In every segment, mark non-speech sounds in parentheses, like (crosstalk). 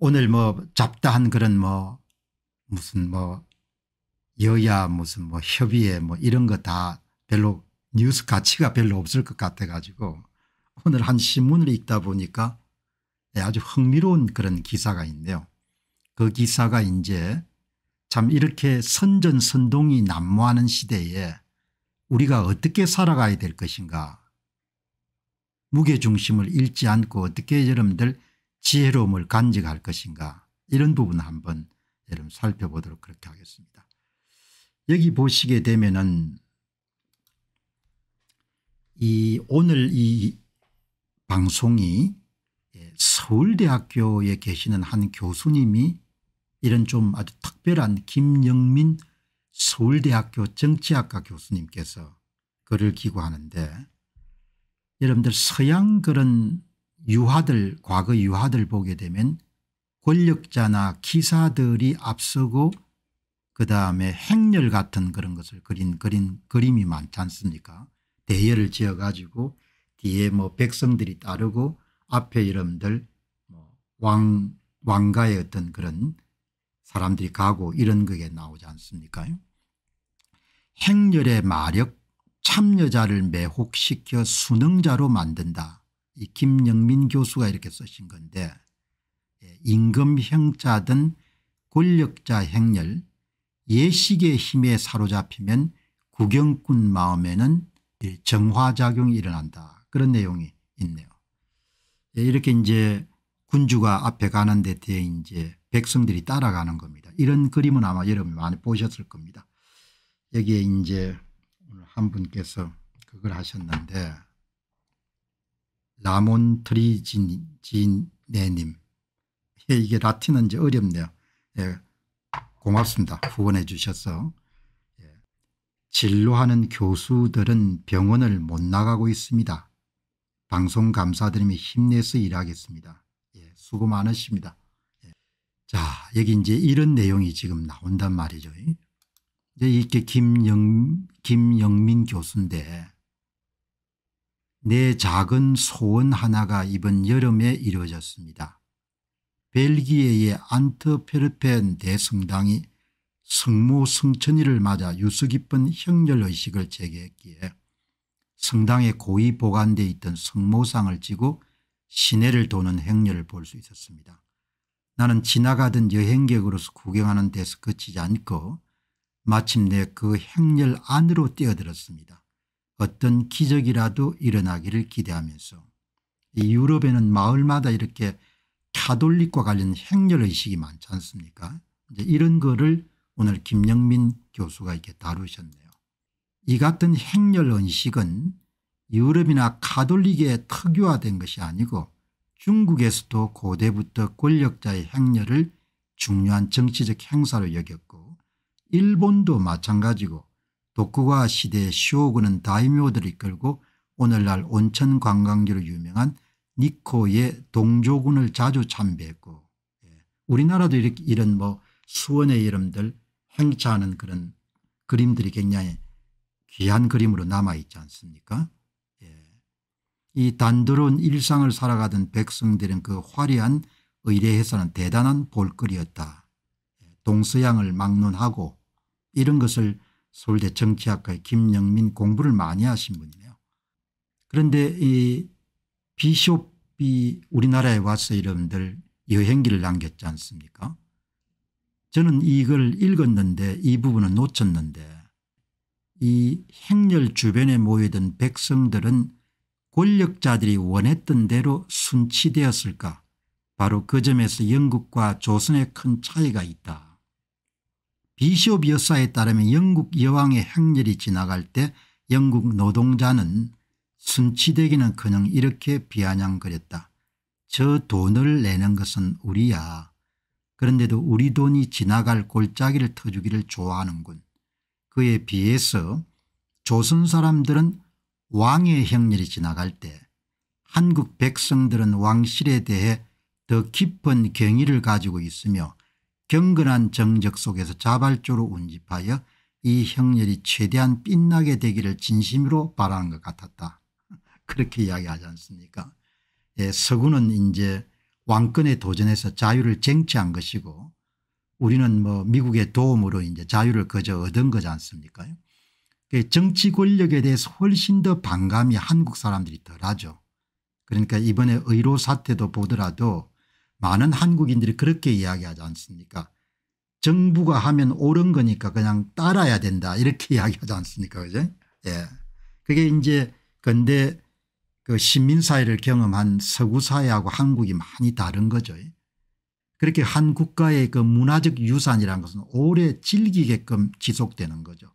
오늘 뭐 잡다한 그런 뭐 무슨 뭐 여야 무슨 뭐 협의회 뭐 이런 거 다 별로 뉴스 가치가 별로 없을 것 같아 가지고 오늘 한 신문을 읽다 보니까 네, 아주 흥미로운 그런 기사가 있네요. 그 기사가 이제 참 이렇게 선전선동이 난무하는 시대에 우리가 어떻게 살아가야 될 것인가 무게중심을 잃지 않고 어떻게 여러분들 지혜로움을 간직할 것인가 이런 부분 을 한번 여러분 살펴보도록 그렇게 하겠습니다. 여기 보시게 되면은 이 오늘 이 방송이 예, 서울대학교에 계시는 한 교수님이 이런 좀 아주 특별한 김영민 서울대학교 정치학과 교수님께서 글을 기고하는데 여러분들 서양 그런 유화들 과거 유화들 보게 되면 권력자나 기사들이 앞서고 그다음에 행렬 같은 그런 것을 그린 그린 그림이 많지 않습니까 대열을 지어 가지고 뒤에 뭐 백성들이 따르고 앞에 이름들 뭐 왕 왕가의 어떤 그런 사람들이 가고 이런 그게 나오지 않습니까 행렬의 마력 참여자를 매혹시켜 순응자로 만든다. 이 김영민 교수가 이렇게 쓰신 건데 예, 임금 형자든 권력자 행렬 예식의 힘에 사로잡히면 구경꾼 마음에는 정화작용이 일어난다 그런 내용이 있네요. 예, 이렇게 이제 군주가 앞에 가는 데 대해 이제 백성들이 따라가는 겁니다. 이런 그림은 아마 여러분 많이 보셨을 겁니다. 여기에 이제 한 분께서 그걸 하셨는데 라몬트리지네님. 예, 이게 라틴은 이 어렵네요. 예, 고맙습니다. 후원해 주셔서. 예. 진로하는 교수들은 병원을 못 나가고 있습니다. 방송 감사드리며 힘내서 일하겠습니다. 예, 수고 많으십니다. 예. 자 여기 이제 이런 내용이 지금 나온단 말이죠. 이제 이게 김영, 김영민 교수인데 내 작은 소원 하나가 이번 여름에 이루어졌습니다. 벨기에의 안트페르펜 대성당이 성모 성천일을 맞아 유서 깊은 형렬의식을 재개했기에 성당에 고이 보관돼 있던 성모상을 지고 시내를 도는 행렬을 볼 수 있었습니다. 나는 지나가던 여행객으로서 구경하는 데서 그치지 않고 마침내 그 행렬 안으로 뛰어들었습니다. 어떤 기적이라도 일어나기를 기대하면서 유럽에는 마을마다 이렇게 카톨릭과 관련 행렬의식이 많지 않습니까 이제 이런 거를 오늘 김영민 교수가 이렇게 다루셨네요. 이 같은 행렬 의식은 유럽이나 카톨릭에 특유화된 것이 아니고 중국에서도 고대부터 권력자의 행렬을 중요한 정치적 행사로 여겼고 일본도 마찬가지고 도쿠가 시대의 쇼군은 다이묘들을 이끌고 오늘날 온천 관광지로 유명한 니코의 동조군을 자주 참배했고 예, 우리나라도 이렇게 이런 뭐 수원의 이름들 행차하는 그런 그림들이 굉장히 귀한 그림으로 남아있지 않습니까 예. 이 단조로운 일상을 살아가던 백성들은 그 화려한 의례에서는 대단한 볼거리였다. 예, 동서양을 막론하고 이런 것을 서울대 정치학과의 김영민 공부를 많이 하신 분이네요. 그런데 이 비숍이 우리나라에 와서 여러분들 여행기를 남겼지 않습니까 저는 이걸 읽었는데 이 부분은 놓쳤는데 이 행렬 주변에 모이던 백성들은 권력자들이 원했던 대로 순치되었을까 바로 그 점에서 영국과 조선의 큰 차이가 있다 비숍 여사에 따르면 영국 여왕의 행렬이 지나갈 때 영국 노동자는 순치되기는커녕 이렇게 비아냥거렸다. 저 돈을 내는 것은 우리야. 그런데도 우리 돈이 지나갈 골짜기를 터주기를 좋아하는군. 그에 비해서 조선 사람들은 왕의 형렬이 지나갈 때 한국 백성들은 왕실에 대해 더 깊은 경의를 가지고 있으며 경건한 정적 속에서 자발적으로 운집하여 이 형렬이 최대한 빛나게 되기를 진심으로 바라는 것 같았다. (laughs) 그렇게 이야기하지 않습니까 예, 서구는 이제 왕권에 도전해서 자유를 쟁취한 것이고 우리는 뭐 미국의 도움으로 이제 자유를 거저 얻은 거지 않습니까 그 정치 권력에 대해서 훨씬 더 반감이 한국 사람들이 덜하죠. 그러니까 이번에 의로 사태도 보더라도 많은 한국인들이 그렇게 이야기하지 않습니까 정부가 하면 옳은 거니까 그냥 따라야 된다 이렇게 (laughs) 이야기하지 않습니까 그죠 예. 그게 이제 근데 그 시민사회를 경험한 서구사회하고 한국이 많이 다른 거죠 그렇게 한 국가의 그 문화적 유산이라는 것은 오래 질기게끔 지속되는 거죠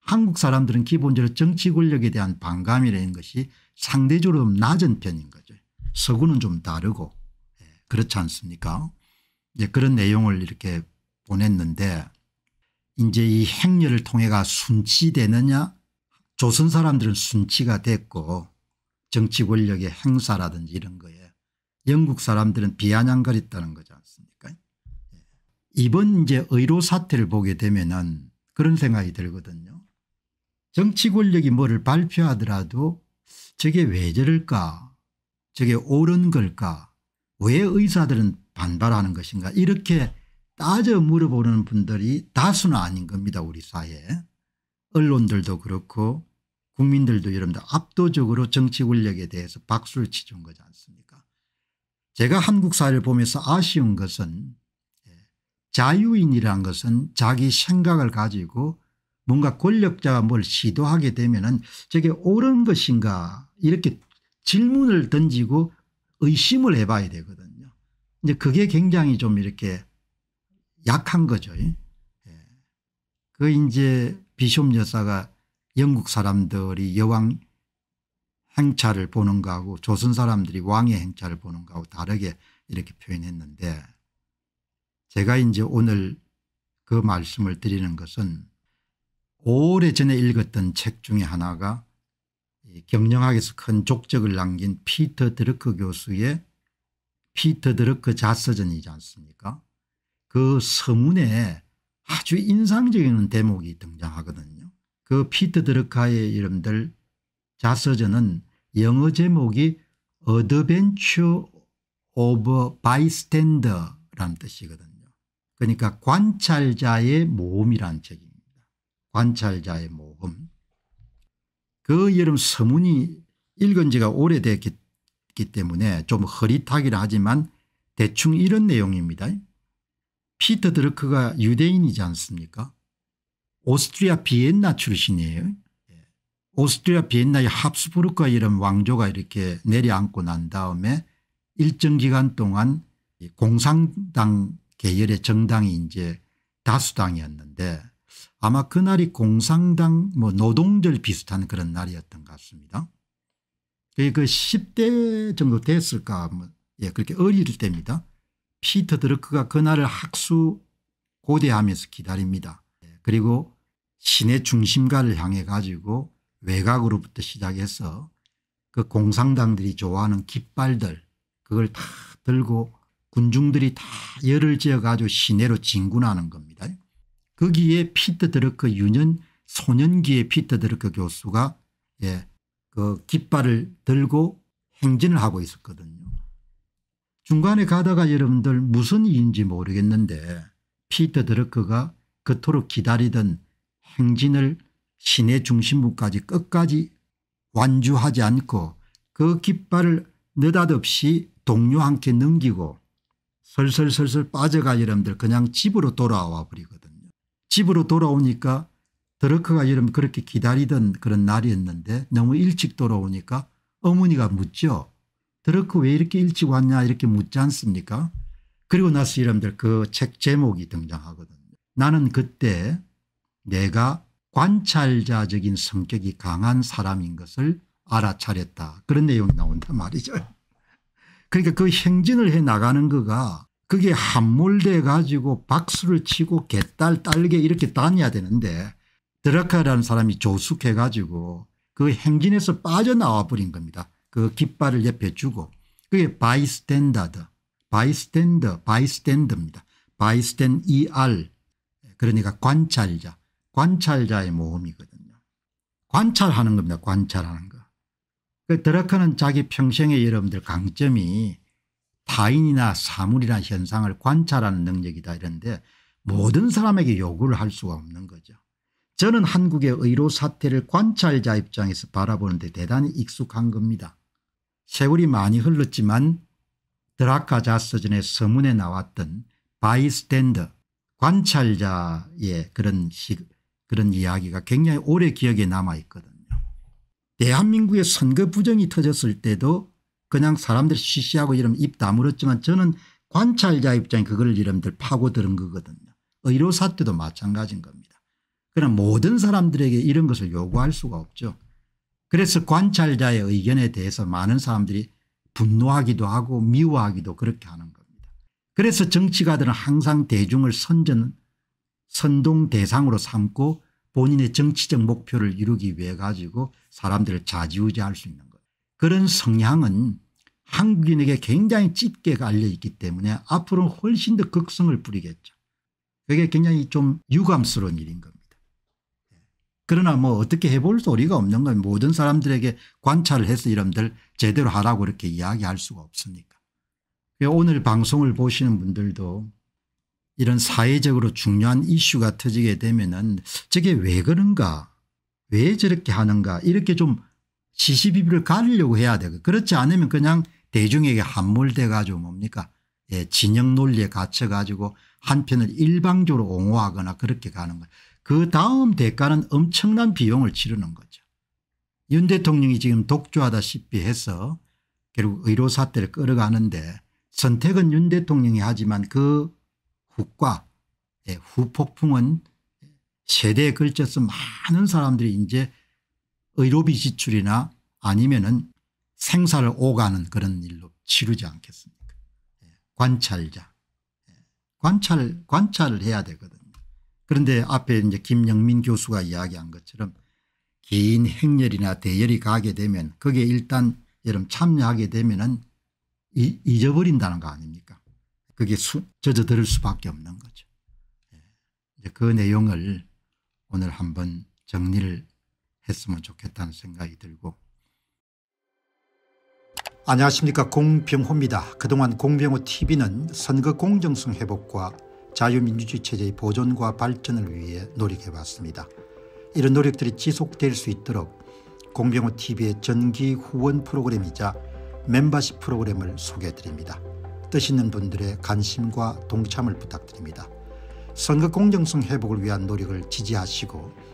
한국 사람들은 기본적으로 정치 권력에 대한 반감이라는 것이 상대적으로 낮은 편인 거죠 서구는 좀 다르고 그렇지 않습니까? 이제 그런 내용을 이렇게 보냈는데 이제 이 행렬을 통해가 순치되느냐 조선 사람들은 순치가 됐고 정치 권력의 행사라든지 이런 거에 영국 사람들은 비아냥거렸다는 거지 않습니까 예. 이번 이제 의료 사태를 보게 되면은 그런 생각이 들거든요. 정치 권력이 뭐를 발표하더라도 저게 왜 저럴까 저게 옳은 걸까 왜 의사들은 반발하는 것인가 이렇게 따져 물어보는 분들이 다수는 아닌 겁니다 우리 사회에 언론들도 그렇고 국민들도 여러분들 압도적으로 정치 권력에 대해서 박수를 치준 거지 않습니까 제가 한국 사회를 보면서 아쉬운 것은 예, 자유인이라는 것은 자기 생각을 가지고 뭔가 권력자가 뭘 시도하게 되면 은 저게 옳은 것인가 이렇게 질문을 던지고 의심을 해봐야 되거든요. 이제 그게 굉장히 좀 이렇게 약한 거죠. 예. 그 이제 비숍 여사가 영국 사람들이 여왕 행차를 보는 거하고 조선 사람들이 왕의 행차를 보는 거하고 다르게 이렇게 표현했는데 제가 이제 오늘 그 말씀을 드리는 것은 오래전에 읽었던 책 중에 하나가 경영학에서 큰 족적을 남긴 피터 드르크 교수의 피터 드르크 자서전이지 않습니까 그 서문에 아주 인상적인 대목이 등장하거든요. 그 피터 드러카의 이름들 자서전은 영어 제목이 어드벤처 오브 바이스탠더라는 뜻이거든요. 그러니까 관찰자의 모험이란 책입니다. 관찰자의 모험. 그 여름 서문이 읽은 지가 오래됐기 때문에 좀 흐릿하긴 하지만 대충 이런 내용입니다. 피터 드러크가 유대인이지 않습니까 오스트리아 비엔나 출신이에요. 예. 오스트리아 비엔나의 합스부르크 이런 왕조가 이렇게 내려앉고 난 다음에 일정 기간 동안 공산당 계열의 정당이 이제 다수당이었는데 아마 그날이 공산당 뭐 노동절 비슷한 그런 날이었던 것 같습니다. 그 10대 정도 됐을까 뭐 예, 그렇게 어릴 때입니다. 피터 드러크가 그날을 학수 고대하면서 기다립니다. 예, 그리고 시내 중심가를 향해 가지고 외곽으로부터 시작해서 그 공산당들이 좋아하는 깃발들 그걸 다 들고 군중들이 다 열을 지어 가지고 시내로 진군하는 겁니다. 거기에 피터드르크 유년 소년기의 피터드르크 교수가 예, 그 깃발을 들고 행진을 하고 있었거든요. 중간에 가다가 여러분들 무슨 일인지 모르겠는데 피터 드러크가 그토록 기다리던 행진을 시내 중심부까지 끝까지 완주하지 않고 그 깃발을 느닷없이 동료 함께 넘기고 설설설설 빠져가 여러분들 그냥 집으로 돌아와 버리거든요. 집으로 돌아오니까 드러크가 여름 그렇게 기다리던 그런 날이었는데 너무 일찍 돌아오니까 어머니가 묻죠. 드러커 왜 이렇게 일찍 왔냐 이렇게 묻지 않습니까 그리고 나서 여러분들 그 책 제목이 등장하거든요. 나는 그때 내가 관찰자적인 성격이 강한 사람인 것을 알아차렸다. 그런 내용이 나온단 말이죠. 그러니까 그 행진을 해 나가는 거가 그게 함몰돼 가지고 박수를 치고 개딸 딸게 이렇게 다녀야 되는데 드라카라는 사람이 조숙해 가지고 그 행진에서 빠져나와 버린 겁니다. 그 깃발을 옆에 주고 그게 바이스탠다드 바이스탠더 바이스탠더입니다. 바이스탠 ER 그러니까 관찰자 관찰자의 모험이거든요. 관찰하는 겁니다. 관찰하는 거. 그 드라카는 자기 평생의 여러분들 강점이 타인이나 사물이나 현상을 관찰하는 능력이다 이런데 모든 사람에게 요구를 할 수가 없는 거죠. 저는 한국의 의료 사태를 관찰자 입장에서 바라보는데 대단히 익숙한 겁니다. 세월이 많이 흘렀지만 드라카 자서전의 서문에 나왔던 바이스탠더 관찰자의 그런 시, 그런 이야기가 굉장히 오래 기억에 남아 있거든요. 대한민국의 선거 부정이 터졌을 때도 그냥 사람들 쉬쉬하고 이러면 입 다물었지만 저는 관찰자 입장에 그걸 이름들 파고들은 거거든요. 의료 사태도 마찬가지인 겁니다. 그러나 모든 사람들에게 이런 것을 요구할 수가 없죠. 그래서 관찰자의 의견에 대해서 많은 사람들이 분노하기도 하고 미워하기도 그렇게 하는 겁니다. 그래서 정치가들은 항상 대중을 선전 선동 대상으로 삼고 본인의 정치적 목표를 이루기 위해 가지고 사람들을 좌지우지할 수 있는 것. 그런 성향은 한국인에게 굉장히 짙게 알려있기 때문에 앞으로 훨씬 더 극성을 부리겠죠. 그게 굉장히 좀 유감스러운 일인 겁니다. 그러나 뭐 어떻게 해볼 소리가 없는 건 모든 사람들에게 관찰을 해서 이름들 제대로 하라고 이렇게 이야기할 수가 없으니까. 오늘 방송을 보시는 분들도 이런 사회적으로 중요한 이슈가 터지게 되면은 저게 왜 그런가 왜 저렇게 하는가 이렇게 좀 시시비비를 가리려고 해야 되고 그렇지 않으면 그냥 대중에게 함몰돼 가지고 뭡니까 예, 진영 논리에 갇혀 가지고 한편을 일방적으로 옹호하거나 그렇게 가는 거예요. 그 다음 대가는 엄청난 비용을 치르는 거죠. 윤 대통령이 지금 독주하다시피 해서 결국 의료사태를 끌어가는데 선택은 윤 대통령이 하지만 그 후과 예, 후폭풍은 세대에 걸쳐서 많은 사람들이 이제 의료비 지출이나 아니면은 생사를 오가는 그런 일로 치르지 않겠습니까 예, 관찰자 예, 관찰 관찰을 해야 되거든요 그런데 앞에 이제 김영민 교수가 이야기한 것처럼 개인 행렬이나 대열이 가게 되면 그게 일단 여러분 참여하게 되면은 잊어버린다는 거 아닙니까 그게 수, 젖어들을 수밖에 없는 거죠 예, 그 내용을 오늘 한번 정리를 했으면 좋겠다는 생각이 들고 안녕하십니까 공병호입니다. 그동안 공병호 tv는 선거 공정성 회복과 자유민주주의 체제의 보존과 발전을 위해 노력해봤습니다. 이런 노력들이 지속될 수 있도록 공병호 tv의 전기 후원 프로그램이자 멤버십 프로그램을 소개해드립니다. 뜻 있는 분들의 관심과 동참을 부탁드립니다. 선거 공정성 회복을 위한 노력을 지지하시고